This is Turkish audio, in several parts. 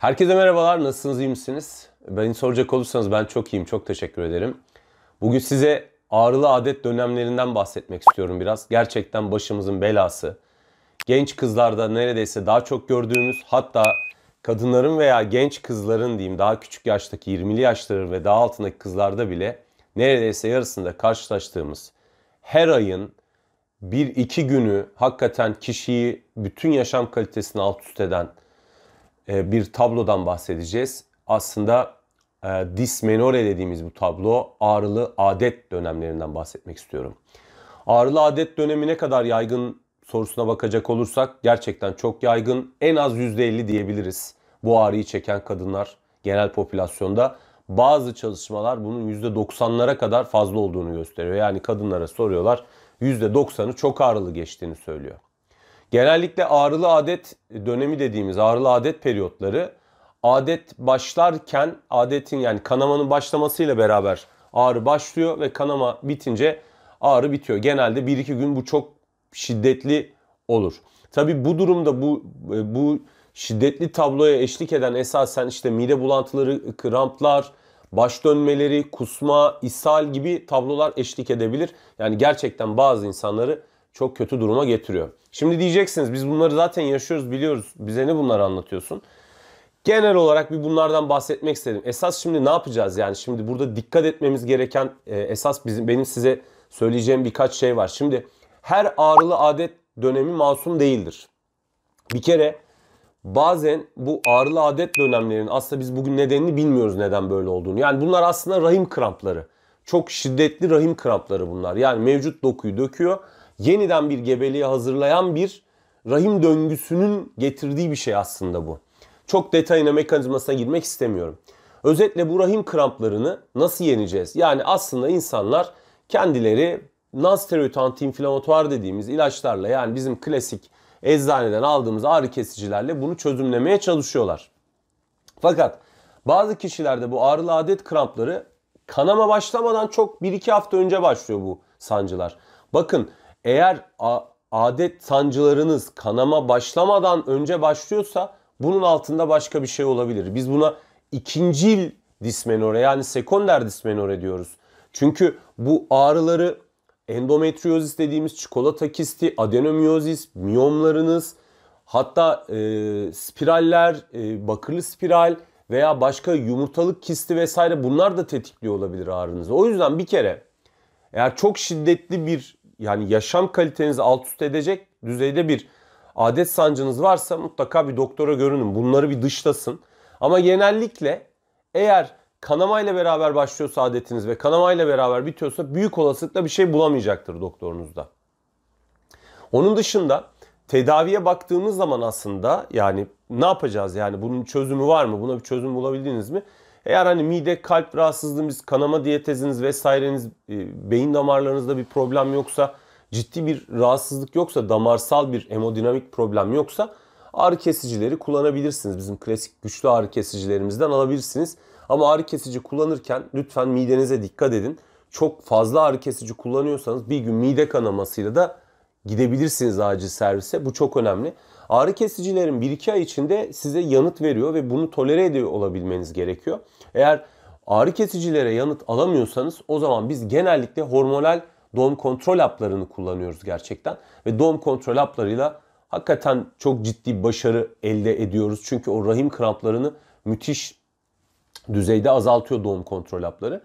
Herkese merhabalar. Nasılsınız, iyi misiniz? Beni soracak olursanız ben çok iyiyim. Çok teşekkür ederim. Bugün size ağrılı adet dönemlerinden bahsetmek istiyorum biraz. Gerçekten başımızın belası. Genç kızlarda neredeyse daha çok gördüğümüz hatta kadınların veya genç kızların diyeyim daha küçük yaştaki 20'li yaşları ve daha altındaki kızlarda bile neredeyse yarısında karşılaştığımız her ayın bir iki günü hakikaten kişiyi bütün yaşam kalitesini alt üst eden e, bir tablodan bahsedeceğiz. Aslında e, dismenore dediğimiz bu tablo ağrılı adet dönemlerinden bahsetmek istiyorum. Ağrılı adet dönemi ne kadar yaygın sorusuna bakacak olursak gerçekten çok yaygın. En az %50 diyebiliriz bu ağrıyı çeken kadınlar genel popülasyonda. Bazı çalışmalar bunun %90'lara kadar fazla olduğunu gösteriyor. Yani kadınlara soruyorlar %90'ı çok ağrılı geçtiğini söylüyor. Genellikle ağrılı adet dönemi dediğimiz ağrılı adet periyotları adet başlarken adetin yani kanamanın başlamasıyla beraber ağrı başlıyor ve kanama bitince ağrı bitiyor. Genelde 1-2 gün bu çok şiddetli olur. Tabi bu durumda bu bu şiddetli tabloya eşlik eden esasen işte mide bulantıları, kramplar, baş dönmeleri, kusma, ishal gibi tablolar eşlik edebilir. Yani gerçekten bazı insanları çok kötü duruma getiriyor. Şimdi diyeceksiniz biz bunları zaten yaşıyoruz biliyoruz. Bize ne bunları anlatıyorsun? Genel olarak bir bunlardan bahsetmek istedim. Esas şimdi ne yapacağız yani? Şimdi burada dikkat etmemiz gereken e, esas bizim benim size söyleyeceğim birkaç şey var. Şimdi her ağrılı adet dönemi masum değildir. Bir kere bazen bu ağrılı adet dönemlerinin aslında biz bugün nedenini bilmiyoruz neden böyle olduğunu. Yani bunlar aslında rahim krampları. Çok şiddetli rahim krampları bunlar. Yani mevcut dokuyu döküyor yeniden bir gebeliğe hazırlayan bir rahim döngüsünün getirdiği bir şey aslında bu. Çok detayına mekanizmasına girmek istemiyorum. Özetle bu rahim kramplarını nasıl yeneceğiz? Yani aslında insanlar kendileri non antiinflamatuar dediğimiz ilaçlarla yani bizim klasik eczaneden aldığımız ağrı kesicilerle bunu çözümlemeye çalışıyorlar. Fakat bazı kişilerde bu ağrılı adet krampları kanama başlamadan çok 1-2 hafta önce başlıyor bu sancılar. Bakın eğer adet sancılarınız kanama başlamadan önce başlıyorsa bunun altında başka bir şey olabilir. Biz buna ikincil dismenore yani sekonder dismenore diyoruz. Çünkü bu ağrıları endometriozis dediğimiz çikolata kisti, adenomiyozis, miyomlarınız, hatta e, spiraller, e, bakırlı spiral veya başka yumurtalık kisti vesaire bunlar da tetikliyor olabilir ağrınızı. O yüzden bir kere eğer çok şiddetli bir yani yaşam kalitenizi alt üst edecek düzeyde bir adet sancınız varsa mutlaka bir doktora görünün. Bunları bir dışlasın. Ama genellikle eğer kanamayla beraber başlıyorsa adetiniz ve kanamayla beraber bitiyorsa büyük olasılıkla bir şey bulamayacaktır doktorunuzda. Onun dışında tedaviye baktığımız zaman aslında yani ne yapacağız yani bunun çözümü var mı? Buna bir çözüm bulabildiniz mi? Eğer hani mide, kalp rahatsızlığınız, kanama diyeteziniz vesaireniz, e, beyin damarlarınızda bir problem yoksa, ciddi bir rahatsızlık yoksa, damarsal bir hemodinamik problem yoksa ağrı kesicileri kullanabilirsiniz. Bizim klasik güçlü ağrı kesicilerimizden alabilirsiniz. Ama ağrı kesici kullanırken lütfen midenize dikkat edin. Çok fazla ağrı kesici kullanıyorsanız bir gün mide kanamasıyla da gidebilirsiniz acil servise. Bu çok önemli. Ağrı kesicilerin 1-2 ay içinde size yanıt veriyor ve bunu tolere ediyor olabilmeniz gerekiyor. Eğer ağrı kesicilere yanıt alamıyorsanız o zaman biz genellikle hormonal doğum kontrol haplarını kullanıyoruz gerçekten. Ve doğum kontrol haplarıyla hakikaten çok ciddi başarı elde ediyoruz. Çünkü o rahim kramplarını müthiş düzeyde azaltıyor doğum kontrol hapları.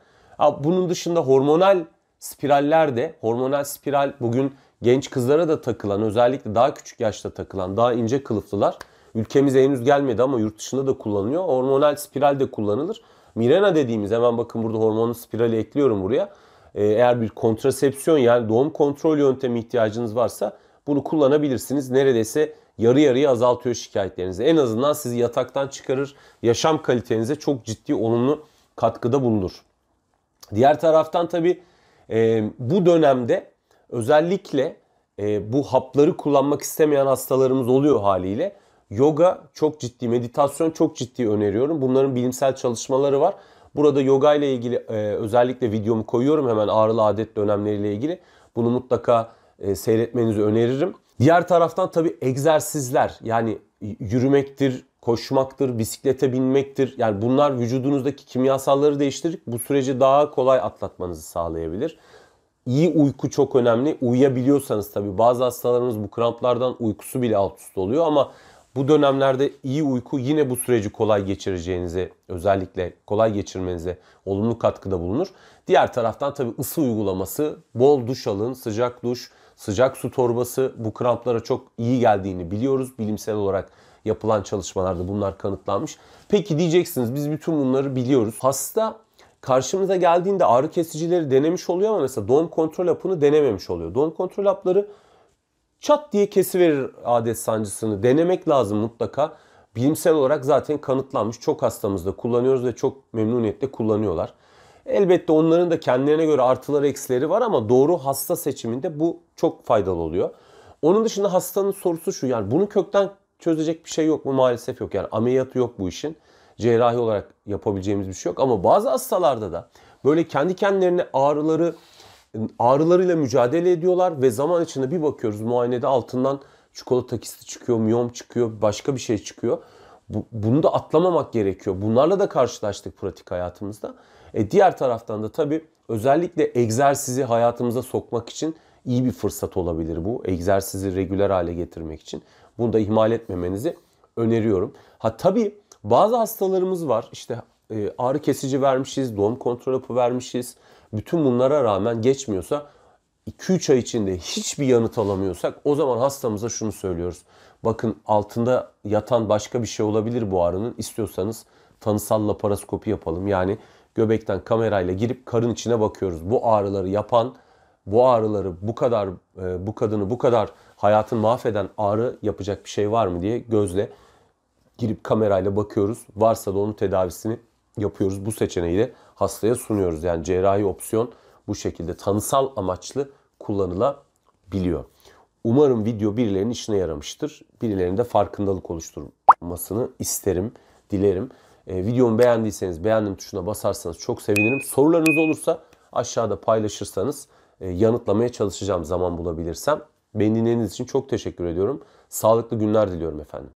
Bunun dışında hormonal spiraller de hormonal spiral bugün genç kızlara da takılan özellikle daha küçük yaşta takılan daha ince kılıflılar ülkemize henüz gelmedi ama yurt dışında da kullanılıyor. Hormonal spiral de kullanılır. Mirena dediğimiz hemen bakın burada hormonlu spirali ekliyorum buraya. Ee, eğer bir kontrasepsiyon yani doğum kontrol yöntemi ihtiyacınız varsa bunu kullanabilirsiniz. Neredeyse yarı yarıya azaltıyor şikayetlerinizi. En azından sizi yataktan çıkarır. Yaşam kalitenize çok ciddi olumlu katkıda bulunur. Diğer taraftan tabi e, bu dönemde özellikle e, bu hapları kullanmak istemeyen hastalarımız oluyor haliyle. Yoga çok ciddi, meditasyon çok ciddi öneriyorum. Bunların bilimsel çalışmaları var. Burada yoga ile ilgili e, özellikle videomu koyuyorum hemen ağrılı adet dönemleriyle ilgili. Bunu mutlaka e, seyretmenizi öneririm. Diğer taraftan tabii egzersizler yani yürümektir, koşmaktır, bisiklete binmektir. Yani bunlar vücudunuzdaki kimyasalları değiştirip bu süreci daha kolay atlatmanızı sağlayabilir. İyi uyku çok önemli. Uyuyabiliyorsanız tabii bazı hastalarımız bu kramplardan uykusu bile alt üst oluyor ama bu dönemlerde iyi uyku yine bu süreci kolay geçireceğinize, özellikle kolay geçirmenize olumlu katkıda bulunur. Diğer taraftan tabii ısı uygulaması, bol duş alın, sıcak duş, sıcak su torbası bu kramplara çok iyi geldiğini biliyoruz. Bilimsel olarak yapılan çalışmalarda bunlar kanıtlanmış. Peki diyeceksiniz biz bütün bunları biliyoruz. Hasta karşımıza geldiğinde ağrı kesicileri denemiş oluyor ama mesela doğum kontrol hapını denememiş oluyor. Doğum kontrol hapları çat diye kesiverir adet sancısını. Denemek lazım mutlaka. Bilimsel olarak zaten kanıtlanmış. Çok hastamızda kullanıyoruz ve çok memnuniyetle kullanıyorlar. Elbette onların da kendilerine göre artıları eksileri var ama doğru hasta seçiminde bu çok faydalı oluyor. Onun dışında hastanın sorusu şu yani bunu kökten çözecek bir şey yok mu? Maalesef yok. Yani ameliyatı yok bu işin cerrahi olarak yapabileceğimiz bir şey yok. Ama bazı hastalarda da böyle kendi kendilerine ağrıları ağrılarıyla mücadele ediyorlar ve zaman içinde bir bakıyoruz muayenede altından çikolata kisti çıkıyor, miyom çıkıyor, başka bir şey çıkıyor. bunu da atlamamak gerekiyor. Bunlarla da karşılaştık pratik hayatımızda. E diğer taraftan da tabii özellikle egzersizi hayatımıza sokmak için iyi bir fırsat olabilir bu. Egzersizi regüler hale getirmek için. Bunu da ihmal etmemenizi öneriyorum. Ha tabii bazı hastalarımız var İşte e, ağrı kesici vermişiz, doğum kontrol hapı vermişiz. Bütün bunlara rağmen geçmiyorsa 2-3 ay içinde hiçbir yanıt alamıyorsak o zaman hastamıza şunu söylüyoruz. Bakın altında yatan başka bir şey olabilir bu ağrının. İstiyorsanız tanısal laparoskopi yapalım. Yani göbekten kamerayla girip karın içine bakıyoruz. Bu ağrıları yapan, bu ağrıları bu kadar e, bu kadını bu kadar hayatını mahveden ağrı yapacak bir şey var mı diye gözle girip kamerayla bakıyoruz. Varsa da onun tedavisini yapıyoruz. Bu seçeneği de hastaya sunuyoruz. Yani cerrahi opsiyon bu şekilde tanısal amaçlı kullanılabiliyor. Umarım video birilerinin işine yaramıştır. Birilerinin de farkındalık oluşturmasını isterim, dilerim. E, videomu beğendiyseniz beğendim tuşuna basarsanız çok sevinirim. Sorularınız olursa aşağıda paylaşırsanız e, yanıtlamaya çalışacağım zaman bulabilirsem. Beni dinlediğiniz için çok teşekkür ediyorum. Sağlıklı günler diliyorum efendim.